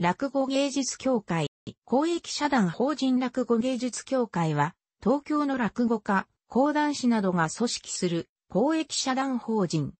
落語芸術協会、公益社団法人落語芸術協会は、東京の落語家、講談師などが組織する公益社団法人。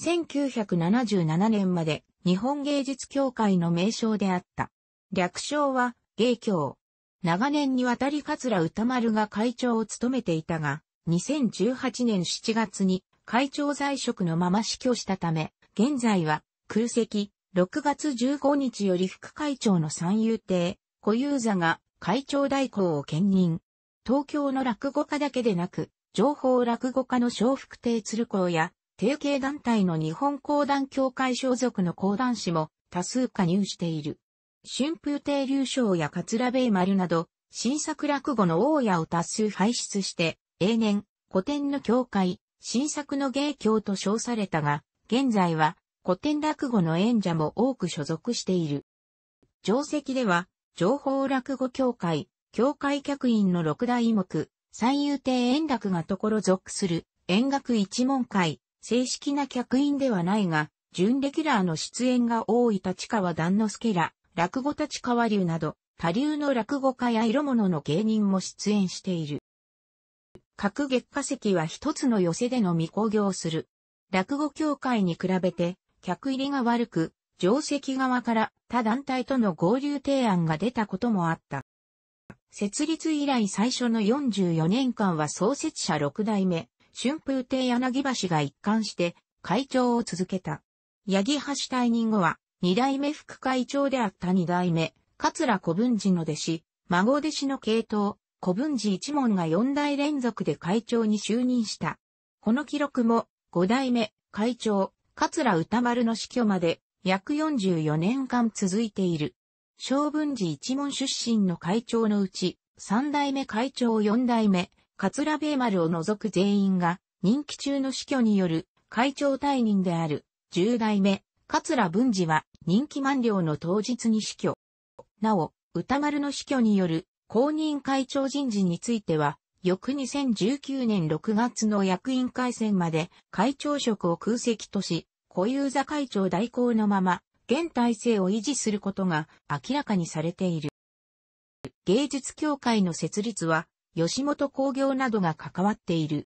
1977年まで日本芸術協会の名称であった。略称は芸協。長年にわたり桂歌丸が会長を務めていたが、2018年7月に会長在職のまま死去したため、現在は空席、6月15日より副会長の三遊亭、小遊座が会長代行を兼任。東京の落語家だけでなく、情報落語家の小福亭鶴光や、提携団体の日本講談協会所属の講談師も多数加入している。春風亭流章や桂米丸など、新作落語の大家を多数輩出して、永年、古典の教会、新作の芸協と称されたが、現在は、古典落語の演者も多く所属している。定席では、情報落語協会、協会客員の六大目、三遊亭円楽がところ属する、円楽一門会、正式な客員ではないが、準レギュラーの出演が多い立川段之助ら、落語立川流など、他流の落語家や色物の芸人も出演している。各月下席は一つの寄せでのみ興行する。落語協会に比べて、客入りが悪く、定石側から他団体との合流提案が出たこともあった。設立以来最初の44年間は創設者6代目、春風亭柳橋が一貫して会長を続けた。八木橋退任後は、二代目副会長であった二代目、桂古文治の弟子、孫弟子の系統、古文治一門が四代連続で会長に就任した。この記録も、五代目、会長、桂歌丸の死去まで約44年間続いている。小文寺一門出身の会長のうち、三代目会長四代目、桂米丸を除く全員が、任期中の死去による会長退任である、十代目、桂文治は任期満了の当日に死去。なお、歌丸の死去による公認会長人事については、翌2019年6月の役員改選まで会長職を空席とし、固有座会長代行のまま、現体制を維持することが明らかにされている。芸術協会の設立は、吉本工業などが関わっている。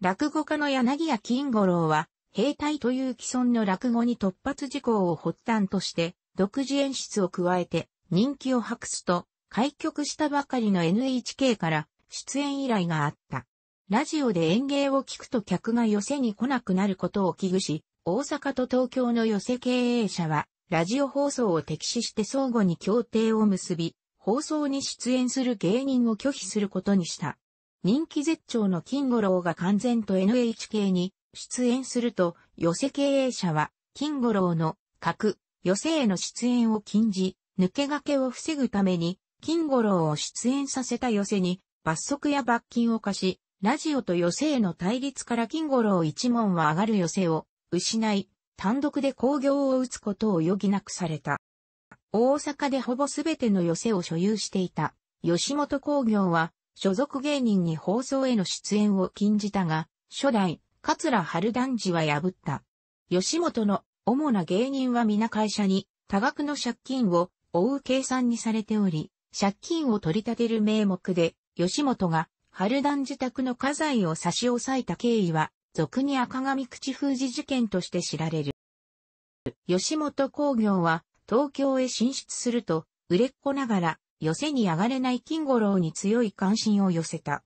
落語家の柳谷金五郎は、兵隊という既存の落語に突発事項を発端として、独自演出を加えて人気を博すと、開局したばかりの NHK から出演依頼があった。ラジオで演芸を聞くと客が寄せに来なくなることを危惧し、大阪と東京の寄せ経営者は、ラジオ放送を敵視して相互に協定を結び、放送に出演する芸人を拒否することにした。人気絶頂の金五郎が完全と NHK に出演すると、寄せ経営者は、金五郎の各寄せへの出演を禁じ、抜け駆けを防ぐために、金五郎を出演させた寄せに、罰則や罰金を課し、ラジオと寄せへの対立から金五郎一門は上がる寄せを、失い、単独で工業を打つことを余儀なくされた。大阪でほぼすべての寄せを所有していた、吉本工業は、所属芸人に放送への出演を禁じたが、初代、桂春団次は破った。吉本の主な芸人は皆会社に多額の借金を負う計算にされており、借金を取り立てる名目で、吉本が春団自宅の家財を差し押さえた経緯は俗に赤髪口封じ事件として知られる。吉本工業は東京へ進出すると、売れっ子ながら、寄せに上がれない金五郎に強い関心を寄せた。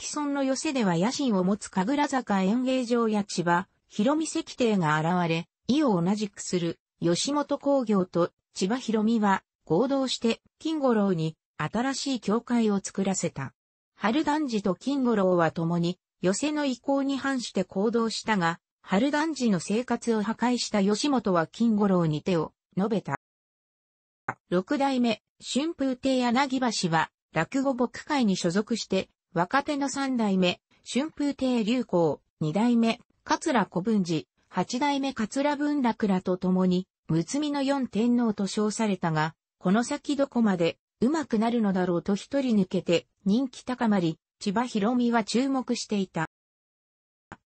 既存の寄せでは野心を持つ神楽坂演芸場や千葉、広見石亭が現れ、意を同じくする吉本工業と千葉広見は合同して金五郎に新しい教会を作らせた。春団児と金五郎は共に寄せの意向に反して行動したが、春団時の生活を破壊した吉本は金五郎に手を述べた。六代目、春風亭柳橋は、落語牧会に所属して、若手の三代目、春風亭流行、二代目、桂小文治、八代目桂文楽らと共に、睦みの四天皇と称されたが、この先どこまで、うまくなるのだろうと一人抜けて、人気高まり、千葉博美は注目していた。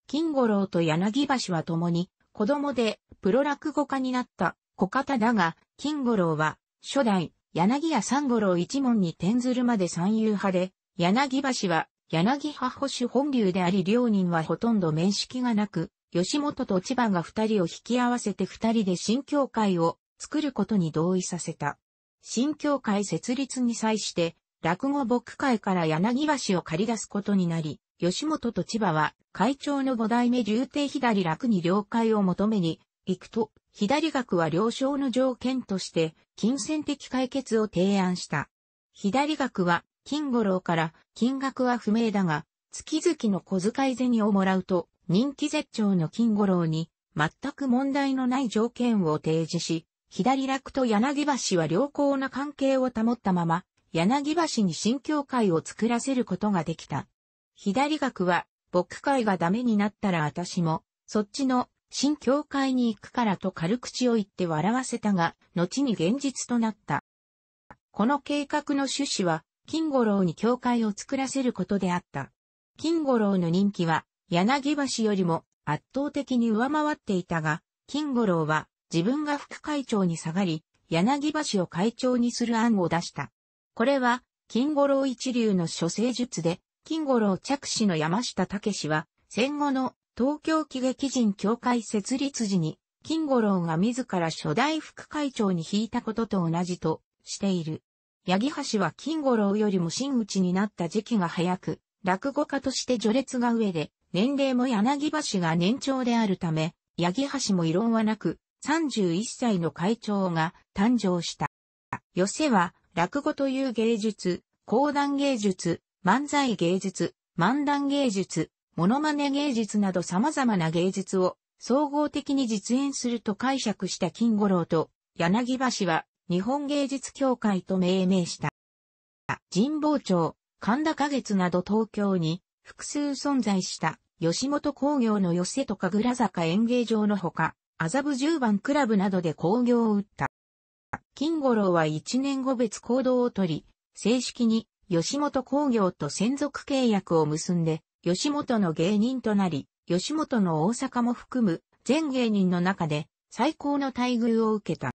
金五郎と柳橋は共に、子供でプロ落語家になった小方だが、金五郎は、初代、柳家三五郎一門に転ずるまで三遊派で、柳橋は、柳派保守本流であり両人はほとんど面識がなく、吉本と千葉が二人を引き合わせて二人で新教会を作ることに同意させた。新教会設立に際して、落語牧会から柳橋を借り出すことになり、吉本と千葉は、会長の五代目竜帝左楽に了解を求めに、行くと、左楽は了承の条件として、金銭的解決を提案した。左楽は、金五郎から、金額は不明だが、月々の小遣い銭をもらうと、人気絶頂の金五郎に、全く問題のない条件を提示し、左楽と柳橋は良好な関係を保ったまま、柳橋に新教会を作らせることができた。左学は、牧会がダメになったら私も、そっちの新教会に行くからと軽口を言って笑わせたが、後に現実となった。この計画の趣旨は、金五郎に教会を作らせることであった。金五郎の人気は、柳橋よりも圧倒的に上回っていたが、金五郎は自分が副会長に下がり、柳橋を会長にする案を出した。これは、金五郎一流の諸生術で、金五郎着手の山下武は、戦後の東京喜劇人協会設立時に、金五郎が自ら初代副会長に引いたことと同じとしている。八木橋は金五郎よりも真打ちになった時期が早く、落語家として序列が上で、年齢も柳橋が年長であるため、八木橋も異論はなく、31歳の会長が誕生した。寄せは、落語という芸術、講談芸術、漫才芸術、漫談芸術、モノマネ芸術など様々な芸術を総合的に実演すると解釈した金五郎と柳橋は日本芸術協会と命名した。神保町、神田花月など東京に複数存在した吉本工業の寄せと神楽坂演芸場のほか、麻布十番クラブなどで興行を打った。金五郎は1年後別行動をとり、正式に吉本工業と専属契約を結んで、吉本の芸人となり、吉本の大阪も含む全芸人の中で最高の待遇を受けた。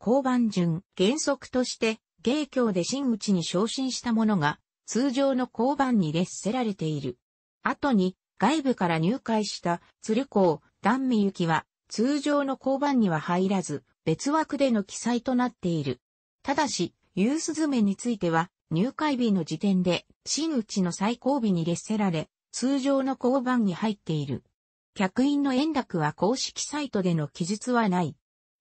交番順、原則として、芸協で真打ちに昇進した者が、通常の交番に列せられている。後に、外部から入会した鶴光、段美幸は、通常の交番には入らず、別枠での記載となっている。ただし、ユースズめについては、入会日の時点で、真打ちの最後尾に列せられ、通常の交番に入っている。客員の円楽は公式サイトでの記述はない。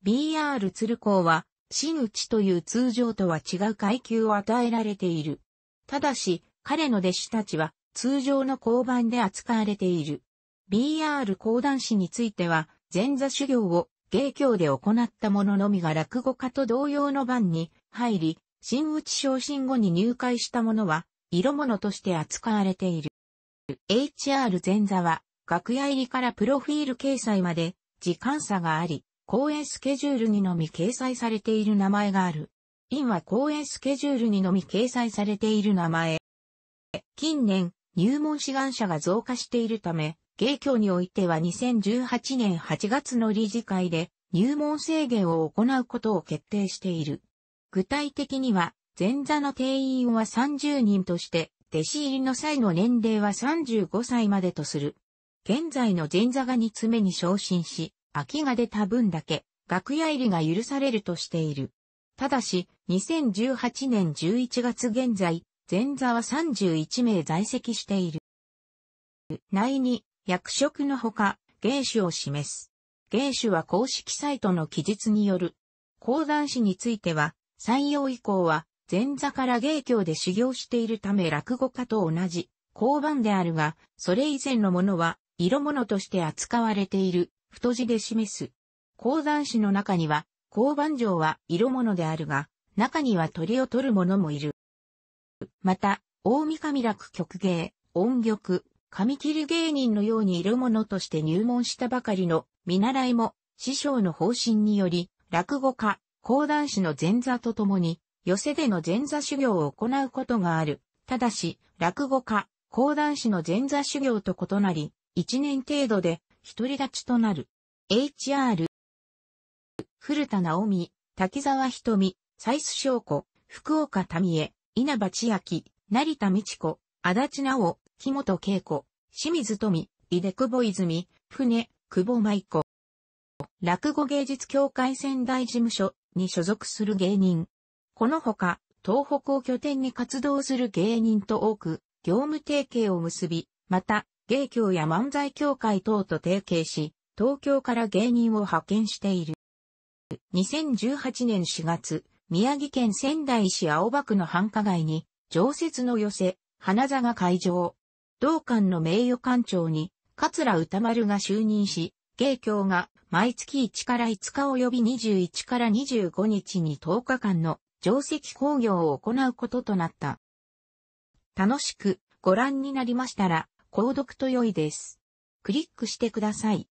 BR 鶴光は、真打ちという通常とは違う階級を与えられている。ただし、彼の弟子たちは、通常の交番で扱われている。BR 講談師については、前座修行を芸協で行ったもののみが落語家と同様の番に入り、新内昇進後に入会したものは、色物として扱われている。HR 前座は、楽屋入りからプロフィール掲載まで、時間差があり、公演スケジュールにのみ掲載されている名前がある。院は公演スケジュールにのみ掲載されている名前。近年、入門志願者が増加しているため、芸協においては2018年8月の理事会で入門制限を行うことを決定している。具体的には、前座の定員は30人として、弟子入りの際の年齢は35歳までとする。現在の前座が2つ目に昇進し、空きが出た分だけ、楽屋入りが許されるとしている。ただし、2018年11月現在、前座は31名在籍している。内に、役職のほか、芸種を示す。芸種は公式サイトの記述による。講談師については、採用以降は、前座から芸協で修行しているため落語家と同じ、交番であるが、それ以前のものは、色物として扱われている、太字で示す。講談師の中には、交番上は色物であるが、中には鳥を取る者もいる。また、大三上楽曲芸、音曲、紙切り芸人のように色物として入門したばかりの見習いも師匠の方針により落語家、講談師の前座とともに寄席での前座修行を行うことがある。ただし、落語家、講談師の前座修行と異なり、一年程度で独り立ちとなる。HR、古田直美、滝沢瞳、サイス翔子、福岡民江、稲葉千秋、成田美智子、足立直、木本恵子、清水富、井出久保泉、船、久保舞子。落語芸術協会仙台事務所に所属する芸人。このほか、東北を拠点に活動する芸人と多く、業務提携を結び、また、芸協や漫才協会等と提携し、東京から芸人を派遣している。2018年4月、宮城県仙台市青葉区の繁華街に、常設の寄せ、花座が会場。同館の名誉館長に、桂歌丸が就任し、芸協が毎月1から5日及び21から25日に10日間の定石工業を行うこととなった。楽しくご覧になりましたら、購読と良いです。クリックしてください。